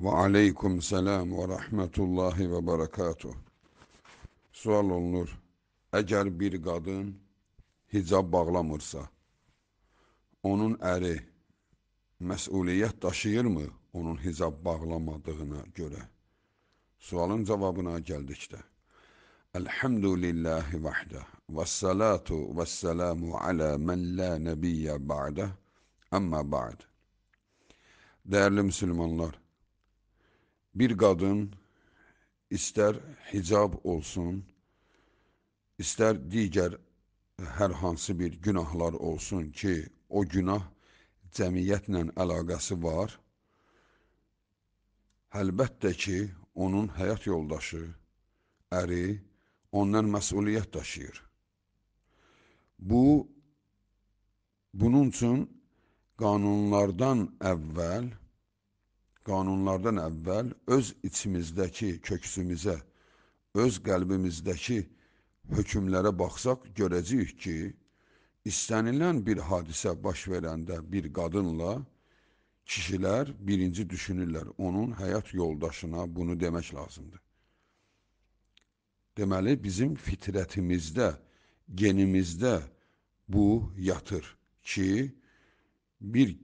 Ve aleyküm selam ve rahmetullahi ve berekatuh. Sual olunur. Eğer bir kadın hicab bağlamırsa, onun eri məsuliyyət daşıyırmı onun hicab bağlamadığına göre. Sualın cavabına gəldikdə. Elhamdülillahi vahdə və salatu və salamu alə mən la nəbiyyə ba'də əmmə ba'd. Değerli Müslümanlar, Bir qadın istər hicab olsun, istər digər hər hansı bir günahlar olsun ki, o günah cəmiyyətlə əlaqəsi var, əlbəttə ki, onun həyat yoldaşı, əri ondan məsuliyyət daşıyır. Bu, bunun üçün qanunlardan əvvəl, qanunlardan əvvəl öz içimizdəki köksümüzə, öz qəlbimizdəki hökmlərə baxsaq görəcəyik ki, istənilən bir hadisə baş verəndə bir qadınla kişilər birinci düşünürlər onun həyat yoldaşına bunu demək lazımdır. Deməli, bizim fitrətimizdə, genimizdə bu yatır ki, bir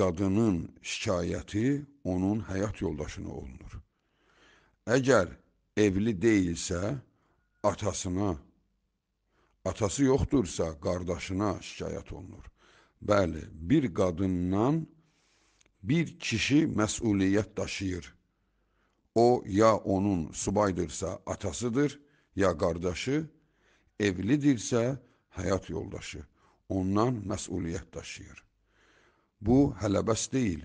qadının şikayəti onun həyat yoldaşına olunur. Əgər evli deyilsə, atasına, atası yoxdursa, qardaşına şikayət olunur. Bəli, bir qadından bir kişi məsuliyyət daşıyır. O, ya onun subaydırsa atasıdır, ya qardaşı, evlidirsə həyat yoldaşı. Ondan məsuliyyət daşıyır. Bu helebes değil.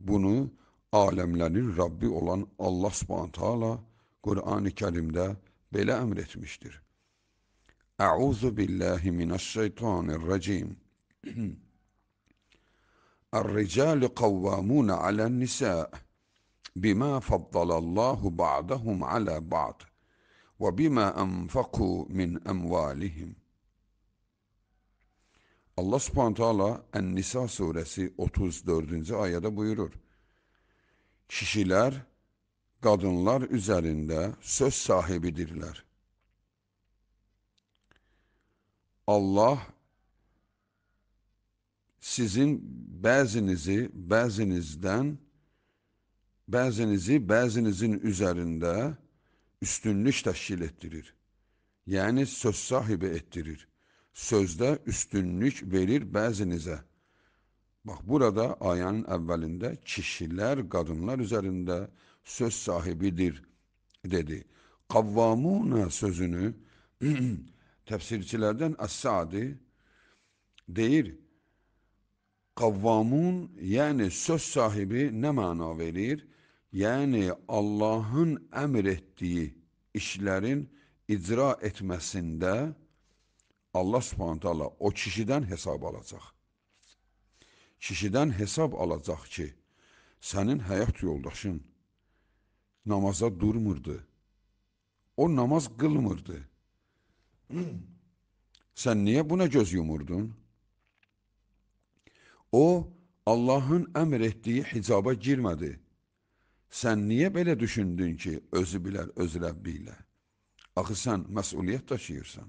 Bunu alemlerin Rabbi olan Allah subhanahu teala Kur'an-ı Kerim'de belə emretmiştir. Euzu billahi mineşşeytanirracim. الرجال قوامون على النساء بما فضل الله بعضهم على بعض وبما انفقوا min اموالهم Allah subhanahu teala En-Nisa suresi 34. ayada buyurur. Kişiler kadınlar üzerinde söz sahibidirler. Allah sizin bəzinizi bəzinizdən bəzinizi bəzinizin üzerinde üstünlük təşkil etdirir. Yəni söz sahibi ettirir." sözdə üstünlük verir bəzinizə. Bax, burada ayənin əvvəlində kişilər qadınlar üzərində söz sahibidir, dedi. Qavvamuna sözünü təfsirçilərdən Əs-Sadi deyir, Qavvamun, yəni söz sahibi nə məna verir? Yəni Allahın əmr etdiyi işlərin icra etməsində, Allah subhanət hala o kişidən hesab alacaq. Kişidən hesab alacaq ki, sənin həyat yoldaşın namaza durmurdu, o namaz qılmırdı. Sən niyə buna göz yumurdun? O, Allahın əmr etdiyi hicaba girmədi. Sən niyə belə düşündün ki, özü bilər öz Rəbbi ilə? Axı sən məsuliyyət daşıyırsan.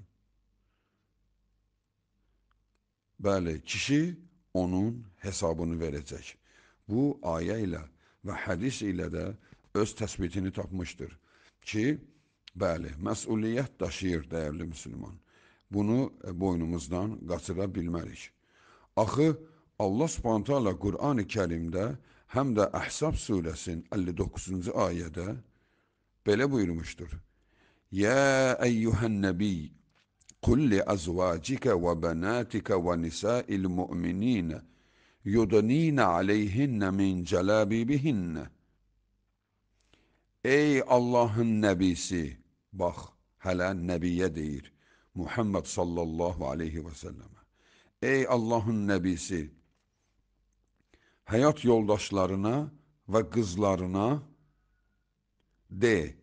Bəli, kişi onun hesabını verəcək. Bu ayə ilə və hədis ilə də öz təsbitini tapmışdır ki, bəli, məsuliyyət daşıyır dəyərli müsəlman. Bunu e, boynumuzdan qaçıra bilmərik. Axı Allah Subhanahu taala Qurani-Kərimdə həm də Əhzab surəsinin 59-cu ayədə belə buyurmuşdur. Ya eyyuhən nəbi ve لأزواجك ve ونساء المؤمنين يدنين عليهن min celabibihinne. Ey Allah'ın nebisi, bak hala nebiye değil, Muhammed sallallahu aleyhi ve selleme. Ey Allah'ın nebisi, hayat yoldaşlarına ve kızlarına de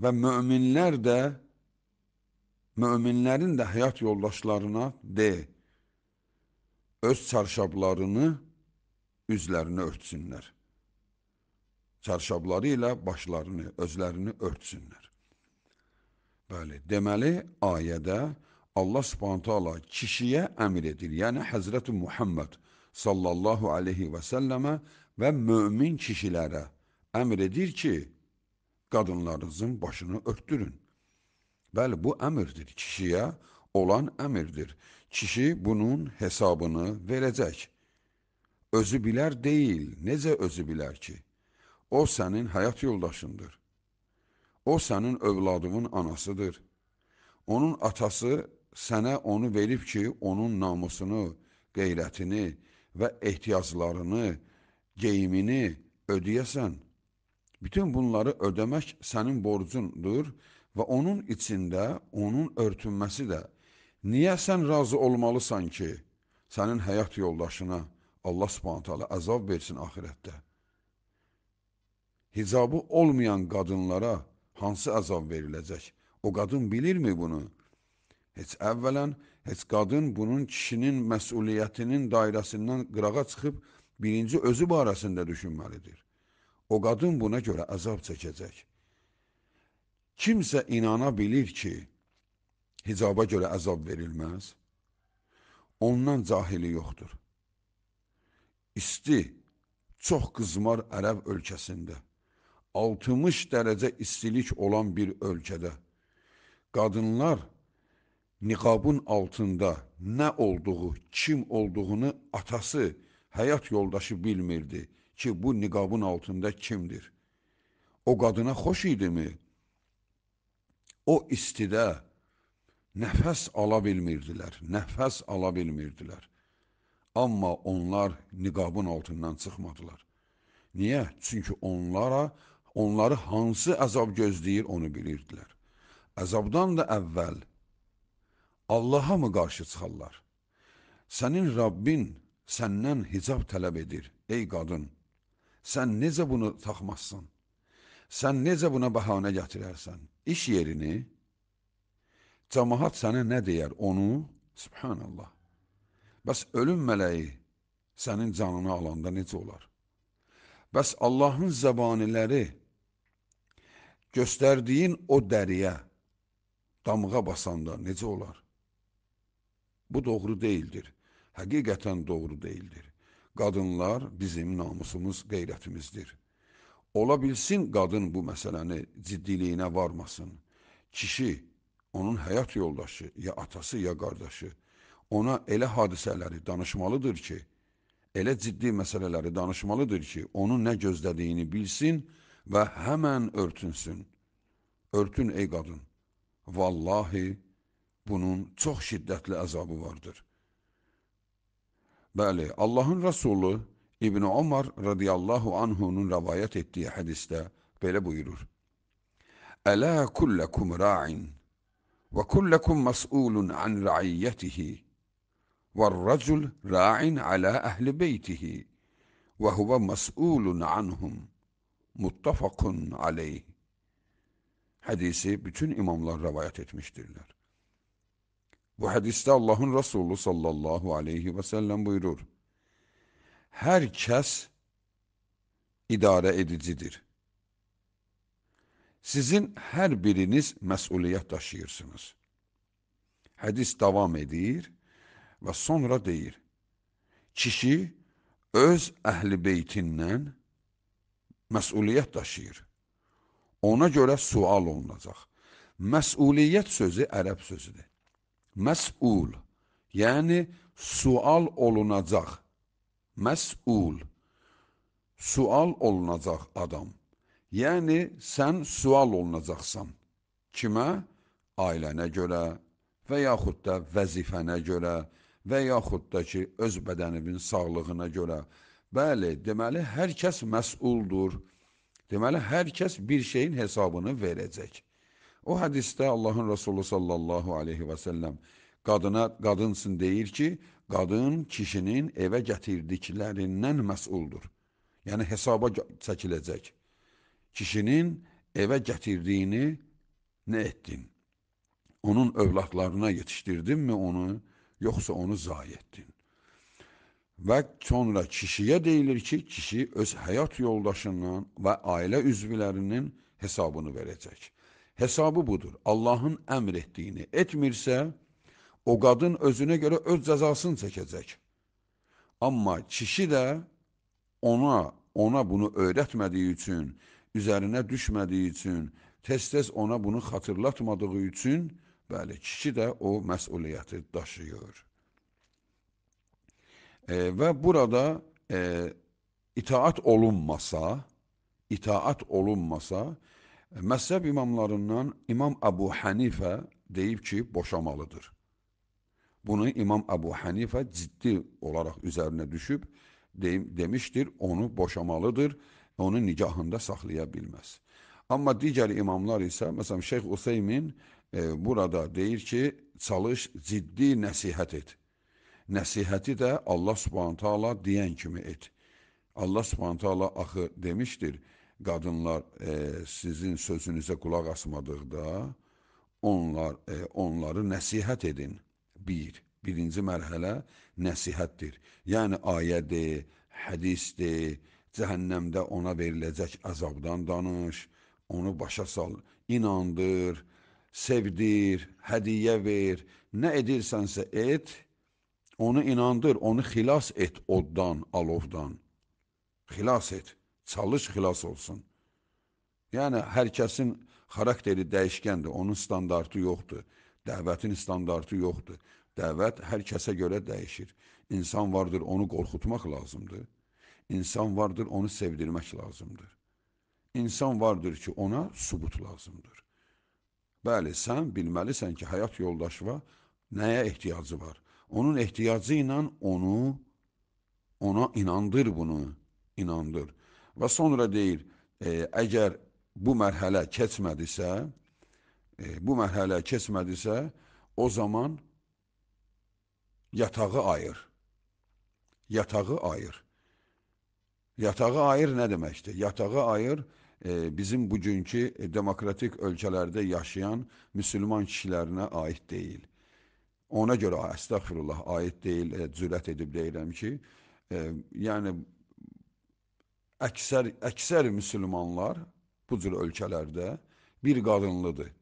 ve müminler de möminlərin də həyat yoldaşlarına de, öz çarşablarını üzlərini örtsünlər. Çarşabları ilə başlarını, özlərini örtsünlər. Bəli, deməli, ayədə Allah subhanətəala kişiyə əmir edir, yəni Həzrəti Muhammed sallallahu aleyhi və səlləmə və mömin kişilərə əmr edir ki, qadınlarınızın başını örtdürün. Bəli, bu əmrdir, kişiyə olan əmrdir. Kişi bunun hesabını verəcək. Özü bilər deyil, necə özü bilər ki? O sənin həyat yoldaşındır. O sənin övladının anasıdır. Onun atası sənə onu verib ki, onun namusunu, qeyrətini və ehtiyaclarını, geyimini ödəyəsən. Bütün bunları ödəmək sənin borcundur Və onun içində onun örtünməsi də niyə sən razı olmalısan ki, sənin həyat yoldaşına Allah subhanət hala əzab versin ahirətdə? Hicabı olmayan qadınlara hansı əzab veriləcək? O qadın bilirmi bunu? Heç əvvələn, heç qadın bunun kişinin məsuliyyətinin dairəsindən qırağa çıxıb birinci özü barəsində düşünməlidir. O qadın buna görə əzab çəkəcək kimsə inana bilir ki, hicaba görə əzab verilməz, ondan cahili yoxdur. İsti, çox qızmar ərəb ölkəsində, 60 dərəcə istilik olan bir ölkədə qadınlar niqabın altında nə olduğu, kim olduğunu atası, həyat yoldaşı bilmirdi ki, bu niqabın altında kimdir. O qadına xoş idimi? o istidə nəfəs ala bilmirdilər, nəfəs ala bilmirdilər. Amma onlar niqabın altından çıxmadılar. Niyə? Çünki onlara, onları hansı əzab gözləyir onu bilirdilər. Əzabdan da əvvəl Allaha mı qarşı çıxarlar? Sənin Rabbin səndən hicab tələb edir, ey qadın. Sən necə bunu taxmazsan? Sən necə buna bəhanə gətirərsən? İş yerini cəmaat sənə nə deyər? Onu, subhanallah. Bəs ölüm mələyi sənin canını alanda necə olar? Bəs Allahın zəbaniləri göstərdiyin o dəriyə damğa basanda necə olar? Bu doğru deyildir. Həqiqətən doğru deyildir. Qadınlar bizim namusumuz, qeyrətimizdir. Ola bilsin qadın bu məsələni ciddiliyinə varmasın. Kişi, onun həyat yoldaşı, ya atası, ya qardaşı ona elə hadisələri danışmalıdır ki, elə ciddi məsələləri danışmalıdır ki, onun nə gözlədiyini bilsin və həmən örtünsün. Örtün ey qadın, vallahi bunun çox şiddətli əzabı vardır. Bəli, Allahın Rəsulu İbni Ömer radıyallahu anhu'nun rivayet ettiği hadiste böyle buyurur. Ela kullekum ra'in ve kullekum mas'ulun an ra'iyyetihi والرجل راع على أهل بيته وهو مسؤول anhum muttafakun aleyh. Hadisi bütün imamlar rivayet etmiştirler. Bu hadiste Allah'ın Resulü sallallahu aleyhi ve sellem buyurur. hər kəs idarə edicidir. Sizin hər biriniz məsuliyyət daşıyırsınız. Hədis davam edir və sonra deyir, kişi öz əhl-i beytindən məsuliyyət daşıyır. Ona görə sual olunacaq. Məsuliyyət sözü ərəb sözüdür. Məsul, yəni sual olunacaq məsul, sual olunacaq adam. Yəni, sən sual olunacaqsan. Kimə? Ailənə görə və yaxud da vəzifənə görə və yaxud da ki, öz bədəninin sağlığına görə. Bəli, deməli, hər kəs məsuldur. Deməli, hər kəs bir şeyin hesabını verəcək. O hədistə Allahın Rasulü sallallahu aleyhi və səlləm, Qadına qadınsın deyir ki, qadın kişinin evə gətirdiklərindən məsuldur. Yəni hesaba çəkiləcək. Kişinin evə gətirdiyini nə etdin? Onun övladlarına yetişdirdinmi onu, yoxsa onu zayi etdin? Və sonra kişiyə deyilir ki, kişi öz həyat yoldaşından və ailə üzvlərinin hesabını verəcək. Hesabı budur. Allahın əmr etdiyini etmirsə, o qadın özünə görə öz cəzasını çəkəcək. Amma kişi də ona, ona bunu öyrətmədiyi üçün, üzərinə düşmədiyi üçün, tez-tez ona bunu xatırlatmadığı üçün, bəli, kişi də o məsuliyyəti daşıyır. E, və burada e, itaat olunmasa, itaat olunmasa, məzhəb imamlarından İmam Əbu Hənifə deyib ki, boşamalıdır. Bunu İmam Əbu Hənifə ciddi olaraq üzərinə düşüb deyim, demişdir, onu boşamalıdır, onu nicahında saxlaya bilməz. Amma digər imamlar isə, məsələn, Şeyx Useymin e, burada deyir ki, çalış, ciddi nəsihət et. Nəsihəti də Allah subhanə teala deyən kimi et. Allah subhanə teala axı demişdir, qadınlar e, sizin sözünüzə qulaq asmadıqda, onlar e, onları nəsihət edin bir, birinci mərhələ nəsihətdir. Yəni ayədir, hədisdir, cəhənnəmdə ona veriləcək əzabdan danış, onu başa sal, inandır, sevdir, hədiyə ver, nə edirsənsə et, onu inandır, onu xilas et oddan, alovdan. Xilas et, çalış xilas olsun. Yəni, hər kəsin xarakteri dəyişkəndir, onun standartı yoxdur. Dəvətin standartı yoxdur. Dəvət hər kəsə görə dəyişir. İnsan vardır, onu qorxutmaq lazımdır. İnsan vardır, onu sevdirmək lazımdır. İnsan vardır ki, ona sübut lazımdır. Bəli, sən bilməlisən ki, həyat yoldaşına nəyə ehtiyacı var? Onun ehtiyacı ilə onu, ona inandır bunu, inandır. Və sonra deyir, e, əgər bu mərhələ keçmədisə, e, bu mərhələ keçmədisə, o zaman yatağı ayır. Yatağı ayır. Yatağı ayır nə deməkdir? Yatağı ayır e, bizim bugünkü demokratik ölkələrdə yaşayan müsəlman kişilərinə aid deyil. Ona görə əstəğfirullah aid deyil, e, cürət edib deyirəm ki, e, yəni əksər əksər müsəlmanlar bu cür ölkələrdə bir qadınlıdır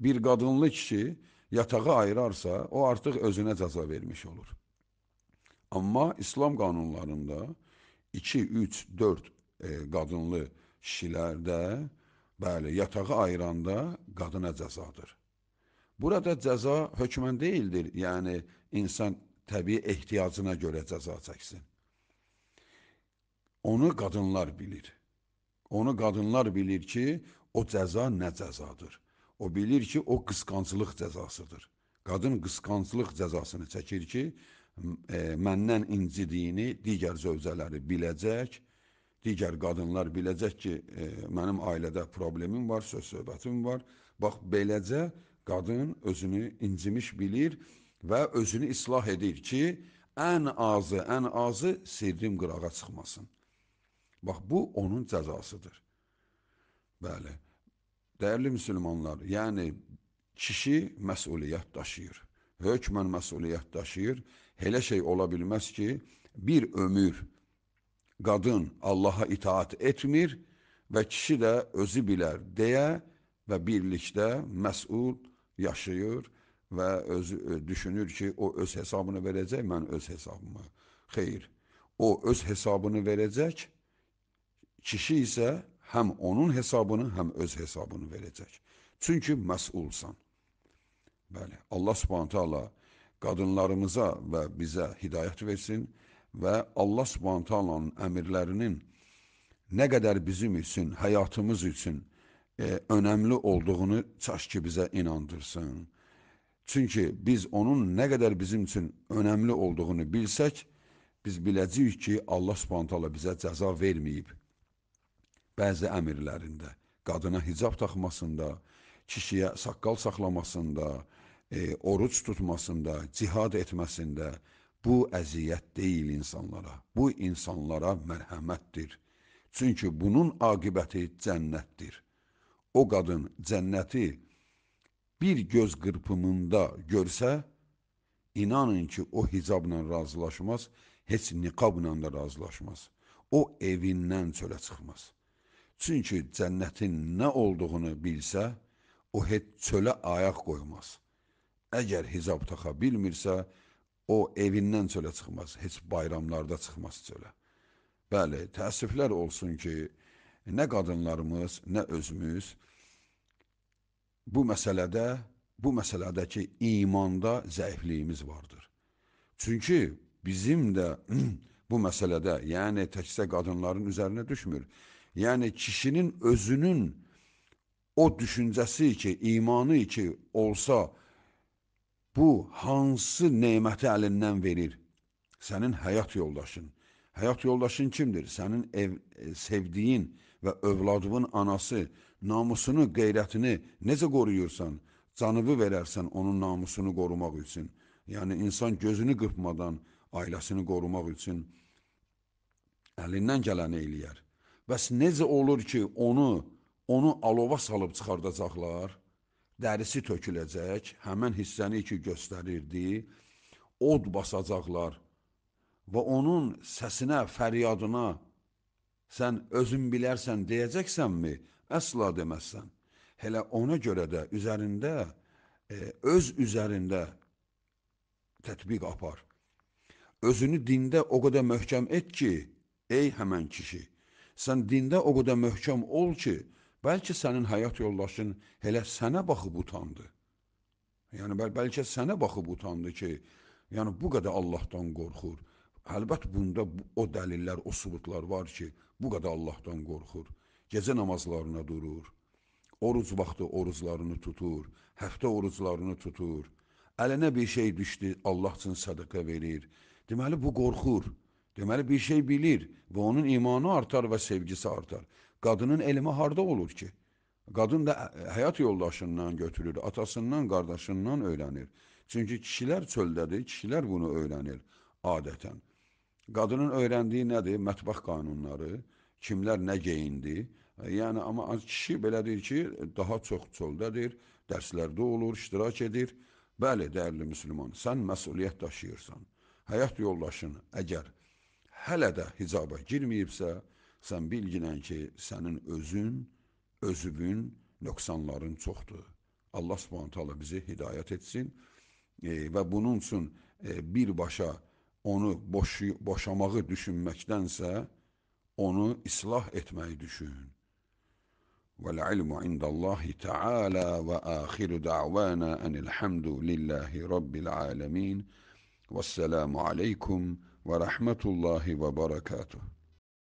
bir qadınlı kişi yatağı ayırarsa, o artıq özünə cəza vermiş olur. Amma İslam qanunlarında 2, 3, 4 e, qadınlı kişilərdə, bəli, yatağı ayıranda qadına cəzadır. Burada cəza hökmən deyildir, yəni insan təbii ehtiyacına görə cəza çəksin. Onu qadınlar bilir. Onu qadınlar bilir ki, o cəza nə cəzadır. O bilir ki, o qısqanclıq cəzasıdır. Qadın qısqanclıq cəzasını çəkir ki, e, məndən incidiyini digər zövcələri biləcək, digər qadınlar biləcək ki, e, mənim ailədə problemim var, söz-söhbətim var. Bax, beləcə qadın özünü incimiş bilir və özünü islah edir ki, ən azı, ən azı sirrim qırağa çıxmasın. Bax, bu onun cəzasıdır. Bəli. Dəyərli müsəlmanlar, yəni kişi məsuliyyət daşıyır. Hökmən məsuliyyət daşıyır. Elə şey ola bilməz ki, bir ömür qadın Allaha itaat etmir və kişi də özü bilər deyə və birlikdə məsul yaşayır və özü e, düşünür ki, o öz hesabını verəcək, mən öz hesabımı. Xeyr. O öz hesabını verəcək, kişi isə həm onun hesabını, həm öz hesabını verəcək. Çünki məsulsan. Bəli, Allah Subhanahu taala qadınlarımıza və bizə hidayət versin və Allah Subhanahu taalanın əmrlərinin nə qədər bizim üçün, həyatımız üçün e, önəmli olduğunu çaş ki bizə inandırsın. Çünki biz onun nə qədər bizim üçün önəmli olduğunu bilsək, biz biləcəyik ki, Allah Subhanahu taala bizə cəza verməyib bəzi əmirlərində, qadına hicab taxmasında, kişiyə saqqal saxlamasında, e, oruç tutmasında, cihad etməsində bu əziyyət deyil insanlara. Bu insanlara mərhəmətdir. Çünki bunun aqibəti cənnətdir. O qadın cənnəti bir göz qırpımında görsə, inanın ki, o hicabla razılaşmaz, heç niqabla da razılaşmaz. O evindən çölə çıxmaz. Çünki cənnətin nə olduğunu bilsə, o heç çölə ayaq qoymaz. Əgər hicab taxa bilmirsə, o evindən çölə çıxmaz, heç bayramlarda çıxmaz çölə. Bəli, təəssüflər olsun ki, nə qadınlarımız, nə özümüz bu məsələdə, bu məsələdəki imanda zəifliyimiz vardır. Çünki bizim də bu məsələdə, yəni təkcə qadınların üzərinə düşmür. Yəni kişinin özünün o düşüncəsi ki, imanı ki olsa, bu hansı neməti əlindən verir? Sənin həyat yoldaşın. Həyat yoldaşın kimdir? Sənin ev, e, sevdiyin və övladının anası namusunu, qeyrətini necə qoruyursan, canıbı verərsən onun namusunu qorumaq üçün. Yəni insan gözünü qırpmadan ailəsini qorumaq üçün əlindən gələni eləyər. Bəs necə olur ki, onu, onu alova salıb çıxardacaqlar? Dərisi töküləcək, həmən hissəni ki göstərirdi, od basacaqlar və onun səsinə, fəryadına sən özün bilərsən deyəcəksənmi? Əsla deməzsən. Elə ona görə də üzərində, e, öz üzərində tətbiq apar. Özünü dində o qədər möhkəm et ki, ey həmən kişi, Sən dində o qədər möhkəm ol ki, bəlkə sənin həyat yoldaşın elə sənə baxıb utandı. Yəni bəl bəlkə sənə baxıb utandı ki, yəni bu qədər Allahdan qorxur. Əlbət bunda o dəlillər, o sübutlar var ki, bu qədər Allahdan qorxur. Gecə namazlarına durur. Oruc vaxtı oruclarını tutur, həftə oruclarını tutur. Əlinə bir şey düşdü, Allah üçün sədaqə verir. Deməli bu qorxur. Deməli bir şey bilir və onun imanı artar və sevgisi artar. Qadının elmi harda olur ki? Qadın da həyat yoldaşından götürür, atasından, qardaşından öyrənir. Çünki kişilər çöldədir, kişilər bunu öyrənir adətən. Qadının öyrəndiyi nədir? Mətbəx qanunları, kimlər nə geyindi. Yəni, amma kişi belədir ki, daha çox çöldədir, dərslərdə olur, iştirak edir. Bəli, dəyərli müsəlman, sən məsuliyyət daşıyırsan. Həyat yoldaşın əgər hələ də hicaba girməyibsə, sən bilginən ki, sənin özün, özübün nöqsanların çoxdur. Allah subhanahu taala bizi hidayət etsin e, və bunun üçün e, birbaşa onu boş, boşamağı düşünməkdənsə, onu islah etməyi düşün. والعلم عند الله تعالى واخر دعوانا ان الحمد لله رب العالمين والسلام عليكم ورحمة الله وبركاته